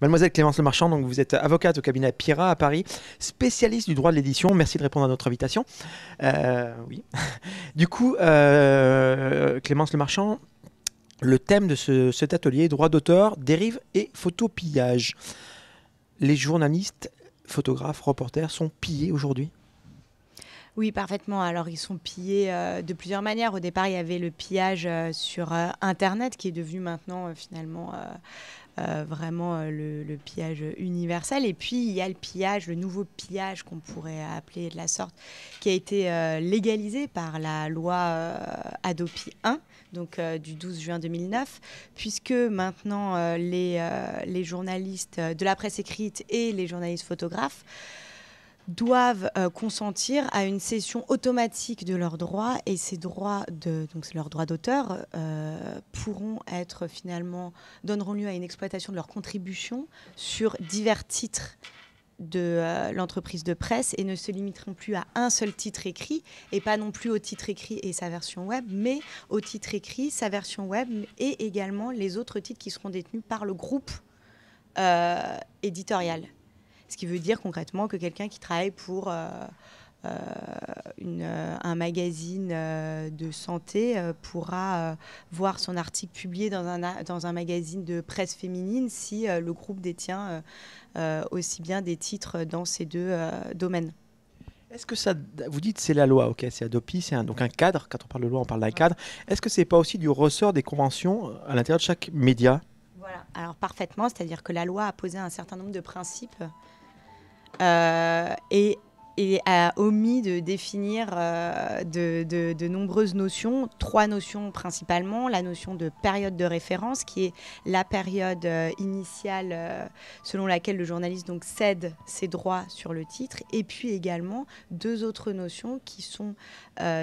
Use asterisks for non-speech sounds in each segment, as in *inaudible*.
Mademoiselle Clémence Lemarchand, donc vous êtes avocate au cabinet Pira à Paris, spécialiste du droit de l'édition. Merci de répondre à notre invitation. Euh, oui. *laughs* Du coup, euh, Clémence Clémence Marchand, le thème de ce, cet atelier, droit d'auteur, dérive et photopillage. Les journalistes, photographes, reporters sont pillés aujourd'hui oui, parfaitement. Alors, ils sont pillés euh, de plusieurs manières. Au départ, il y avait le pillage sur Internet, qui est devenu maintenant finalement euh, vraiment euh, le, pillage universel. Et puis il y a le pillage, le nouveau pillage qu'on pourrait appeler de la sorte, qui a été euh, légalisé par la loi Adopi 1, donc du 12 juin 2009, puisque maintenant les, les journalistes de la presse écrite et les journalistes photographes doivent euh, consentir à une cession automatique de leurs droits et ces droits de donc leurs droits d'auteur euh, pourront être finalement donneront lieu à une exploitation de leurs contributions sur divers titres de euh, l'entreprise de presse et ne se limiteront plus à un seul titre écrit et pas non plus au titre écrit et sa version web, mais au titre écrit, sa version web et également les autres titres qui seront détenus par le groupe éditorial. Ce qui veut dire concrètement que quelqu'un qui travaille pour euh, euh, euh, un magazine de santé pourra voir son article publié dans un, dans un magazine de presse féminine si le groupe détient aussi bien des titres dans ces deux domaines. Est-ce que ça, vous dites c'est la loi, ok, c'est Adopi, c'est donc un cadre, quand on parle de loi, on parle d'un cadre. Est-ce que c'est pas aussi du ressort des conventions à l'intérieur de chaque média Voilà, alors parfaitement, c'est-à-dire que la loi a posé un certain nombre de principes euh, et a omis de définir euh, de, nombreuses notions, trois notions principalement, la notion de période de référence, qui est la période euh, initiale euh, selon laquelle le journaliste donc, cède ses droits sur le titre, et puis également deux autres notions qui sont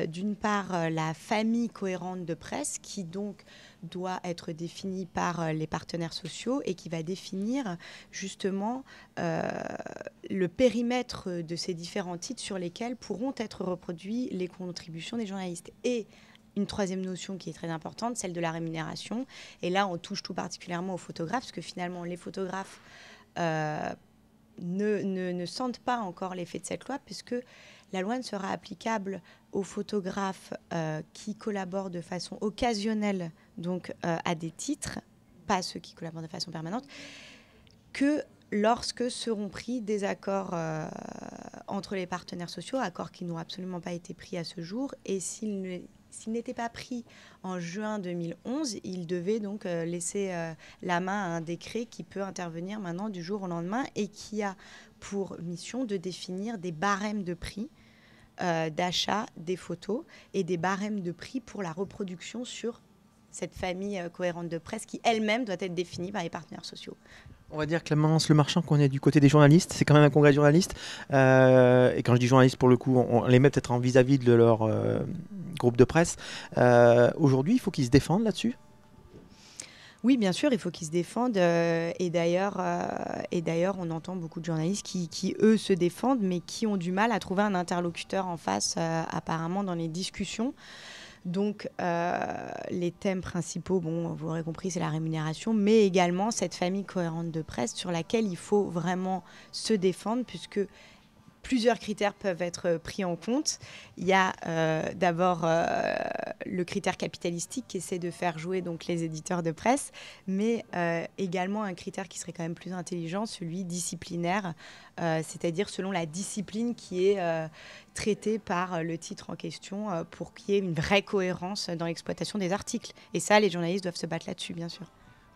d'une part la famille cohérente de presse, qui donc doit être définie par les partenaires sociaux et qui va définir justement le périmètre de ces différents sur lesquels pourront être reproduits les contributions des journalistes. Et une troisième notion qui est très importante, celle de la rémunération. Et là, on touche tout particulièrement aux photographes, parce que finalement, les photographes euh, ne, sentent pas encore l'effet de cette loi, puisque la loi ne sera applicable aux photographes euh, qui collaborent de façon occasionnelle, donc euh, à des titres, pas ceux qui collaborent de façon permanente, que lorsque seront pris des accords entre les partenaires sociaux, accords qui n'ont absolument pas été pris à ce jour. Et s'ils n'étaient pas pris en juin 2011, il devait donc euh, laisser euh, la main à un décret qui peut intervenir maintenant du jour au lendemain et qui a pour mission de définir des barèmes de prix euh, d'achat des photos et des barèmes de prix pour la reproduction sur cette famille cohérente de presse qui elle-même doit être définie par les partenaires sociaux. On va dire Clémence Le Marchand, qu'on est du côté des journalistes, c'est quand même un congrès de journalistes. Euh, et quand je dis journalistes, pour le coup, on, les met peut-être en vis-à-vis de leur euh, groupe de presse. Euh, aujourd'hui, il faut qu'ils se défendent là-dessus oui, bien sûr, il faut qu'ils se défendent. et d'ailleurs, on entend beaucoup de journalistes qui, eux, se défendent, mais qui ont du mal à trouver un interlocuteur en face, apparemment, dans les discussions. Donc euh, les thèmes principaux, bon, vous l'aurez compris, c'est la rémunération, mais également cette famille cohérente de presse sur laquelle il faut vraiment se défendre puisque plusieurs critères peuvent être euh, pris en compte. Il y a euh, d'abord euh, le critère capitalistique qui essaie de faire jouer donc les éditeurs de presse, mais également un critère qui serait quand même plus intelligent, celui disciplinaire, c'est-à-dire selon la discipline qui est traitée par le titre en question pour qu'il y ait une vraie cohérence dans l'exploitation des articles. Et ça, les journalistes doivent se battre là-dessus, bien sûr.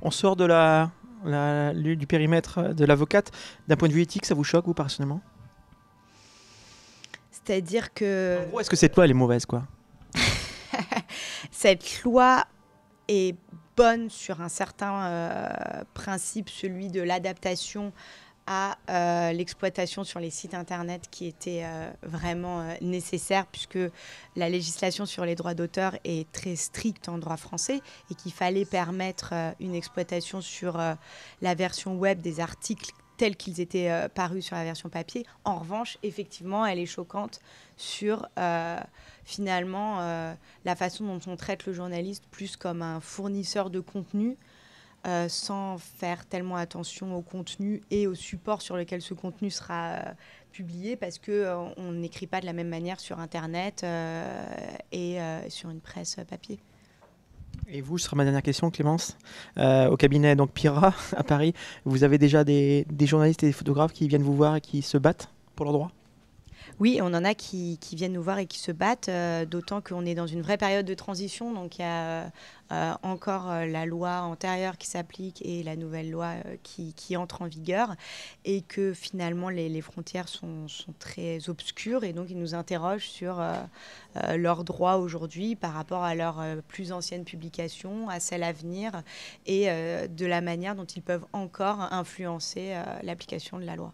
On sort de la, la, du périmètre de l'avocate. D'un point de vue éthique, ça vous choque, vous, personnellement c'est-à-dire que. En gros, est-ce que cette loi, est mauvaise, quoi *laughs* Cette loi est bonne sur un certain euh, principe, celui de l'adaptation à euh, l'exploitation sur les sites internet qui était euh, vraiment nécessaire puisque la législation sur les droits d'auteur est très stricte en droit français et qu'il fallait permettre une exploitation sur la version web des articles telles qu'ils étaient euh, parus sur la version papier. En revanche, effectivement, elle est choquante sur euh, finalement euh, la façon dont on traite le journaliste plus comme un fournisseur de contenu. sans faire tellement attention au contenu et au support sur lequel ce contenu sera publié parce que on n'écrit pas de la même manière sur internet et sur une presse papier. Et vous, ce sera ma dernière question, Clémence. Euh, au cabinet donc Pira *laughs* à Paris, vous avez déjà des, des journalistes et des photographes qui viennent vous voir et qui se battent pour leurs droits oui, on en a qui, viennent nous voir et qui se battent, euh, d'autant qu'on est dans une vraie période de transition. Donc il y a euh, encore euh, la loi antérieure qui s'applique et la nouvelle loi qui, entre en vigueur, et que finalement les, frontières sont, sont, très obscures, et donc ils nous interrogent sur leurs droits aujourd'hui par rapport à leurs plus anciennes publications, à celles à venir, et de la manière dont ils peuvent encore influencer l'application de la loi.